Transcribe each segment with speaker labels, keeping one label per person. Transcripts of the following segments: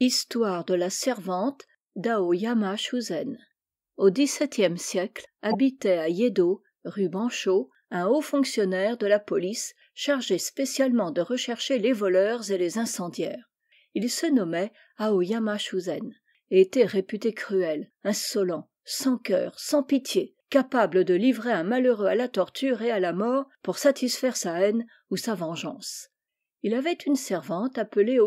Speaker 1: histoire de la servante d'aoyama shuzen au XVIIe siècle habitait à Yedo, rue banchot un haut fonctionnaire de la police chargé spécialement de rechercher les voleurs et les incendiaires il se nommait aoyama shuzen et était réputé cruel insolent sans cœur sans pitié capable de livrer un malheureux à la torture et à la mort pour satisfaire sa haine ou sa vengeance il avait une servante appelée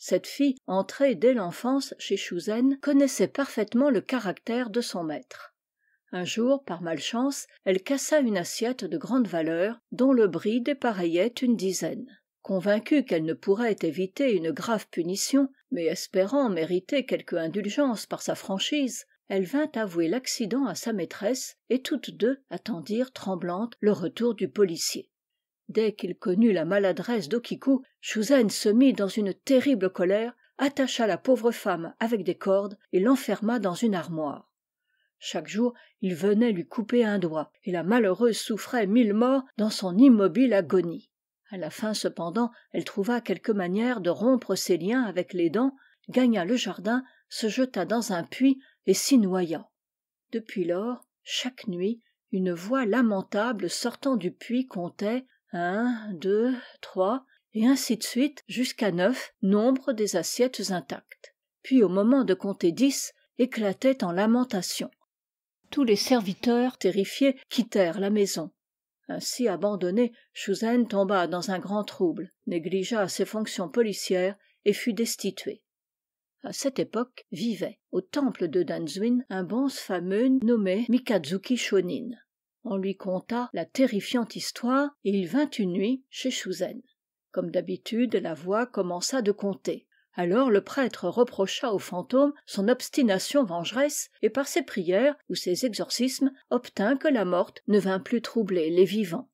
Speaker 1: cette fille entrée dès l'enfance chez chouzen connaissait parfaitement le caractère de son maître un jour par malchance elle cassa une assiette de grande valeur dont le bris dépareillait une dizaine convaincue qu'elle ne pourrait éviter une grave punition mais espérant mériter quelque indulgence par sa franchise elle vint avouer l'accident à sa maîtresse et toutes deux attendirent tremblantes le retour du policier dès qu'il connut la maladresse d'okiku Shuzen se mit dans une terrible colère attacha la pauvre femme avec des cordes et l'enferma dans une armoire chaque jour il venait lui couper un doigt et la malheureuse souffrait mille morts dans son immobile agonie À la fin cependant elle trouva quelque manière de rompre ses liens avec les dents gagna le jardin se jeta dans un puits et s'y noya depuis lors chaque nuit une voix lamentable sortant du puits comptait un deux trois et ainsi de suite jusqu'à neuf nombre des assiettes intactes puis au moment de compter dix éclatait en lamentation tous les serviteurs terrifiés quittèrent la maison ainsi abandonné shuzen tomba dans un grand trouble négligea ses fonctions policières et fut destitué à cette époque vivait au temple de Danzuin, un bonze fameux nommé mikazuki on lui conta la terrifiante histoire et il vint une nuit chez Shuzen. comme d'habitude la voix commença de conter alors le prêtre reprocha au fantôme son obstination vengeresse et par ses prières ou ses exorcismes obtint que la morte ne vînt plus troubler les vivants